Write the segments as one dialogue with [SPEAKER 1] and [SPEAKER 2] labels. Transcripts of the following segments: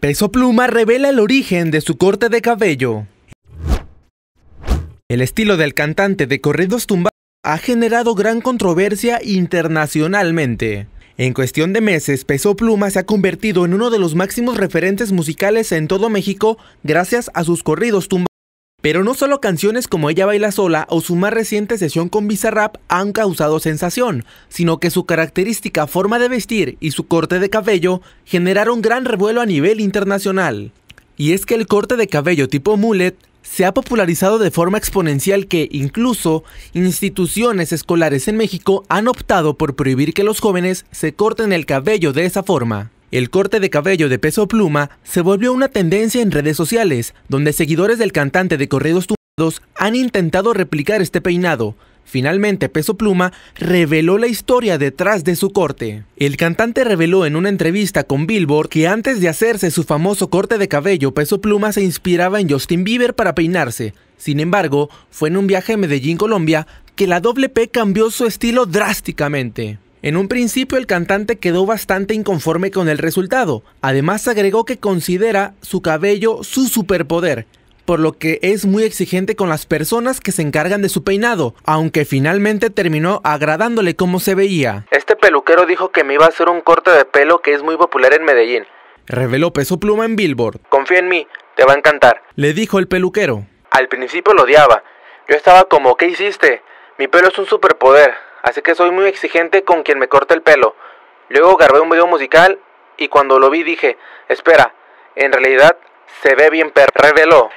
[SPEAKER 1] Peso Pluma revela el origen de su corte de cabello. El estilo del cantante de corridos tumbados ha generado gran controversia internacionalmente. En cuestión de meses, Peso Pluma se ha convertido en uno de los máximos referentes musicales en todo México gracias a sus corridos tumbados pero no solo canciones como Ella baila sola o su más reciente sesión con Bizarrap han causado sensación, sino que su característica forma de vestir y su corte de cabello generaron gran revuelo a nivel internacional. Y es que el corte de cabello tipo mullet se ha popularizado de forma exponencial que incluso instituciones escolares en México han optado por prohibir que los jóvenes se corten el cabello de esa forma. El corte de cabello de peso pluma se volvió una tendencia en redes sociales, donde seguidores del cantante de corridos Tumbados han intentado replicar este peinado. Finalmente, Peso Pluma reveló la historia detrás de su corte. El cantante reveló en una entrevista con Billboard que antes de hacerse su famoso corte de cabello, Peso Pluma se inspiraba en Justin Bieber para peinarse. Sin embargo, fue en un viaje a Medellín, Colombia, que la doble P cambió su estilo drásticamente. En un principio el cantante quedó bastante inconforme con el resultado, además agregó que considera su cabello su superpoder, por lo que es muy exigente con las personas que se encargan de su peinado, aunque finalmente terminó agradándole como se veía. Este peluquero dijo que me iba a hacer un corte de pelo que es muy popular en Medellín. Reveló Peso Pluma en Billboard. Confía en mí, te va a encantar. Le dijo el peluquero. Al principio lo odiaba. Yo estaba como, ¿qué hiciste? Mi pelo es un superpoder así que soy muy exigente con quien me corta el pelo. Luego grabé un video musical y cuando lo vi dije, espera, en realidad se ve bien pero reveló.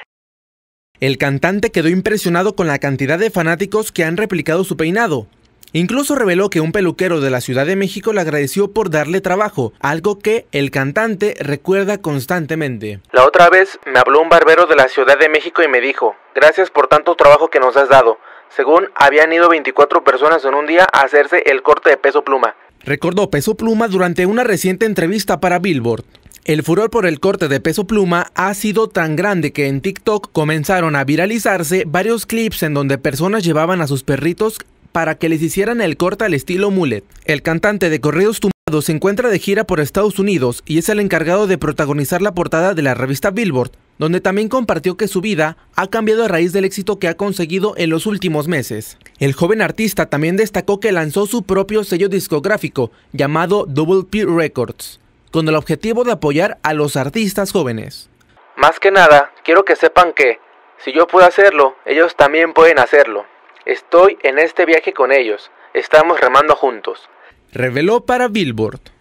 [SPEAKER 1] El cantante quedó impresionado con la cantidad de fanáticos que han replicado su peinado. Incluso reveló que un peluquero de la Ciudad de México le agradeció por darle trabajo, algo que el cantante recuerda constantemente. La otra vez me habló un barbero de la Ciudad de México y me dijo, gracias por tanto trabajo que nos has dado. Según habían ido 24 personas en un día a hacerse el corte de peso pluma. Recordó peso pluma durante una reciente entrevista para Billboard. El furor por el corte de peso pluma ha sido tan grande que en TikTok comenzaron a viralizarse varios clips en donde personas llevaban a sus perritos para que les hicieran el corte al estilo mullet. El cantante de Correos Tumbados se encuentra de gira por Estados Unidos y es el encargado de protagonizar la portada de la revista Billboard, donde también compartió que su vida ha cambiado a raíz del éxito que ha conseguido en los últimos meses. El joven artista también destacó que lanzó su propio sello discográfico llamado Double P Records, con el objetivo de apoyar a los artistas jóvenes. Más que nada, quiero que sepan que, si yo puedo hacerlo, ellos también pueden hacerlo. Estoy en este viaje con ellos, estamos remando juntos. Reveló para Billboard.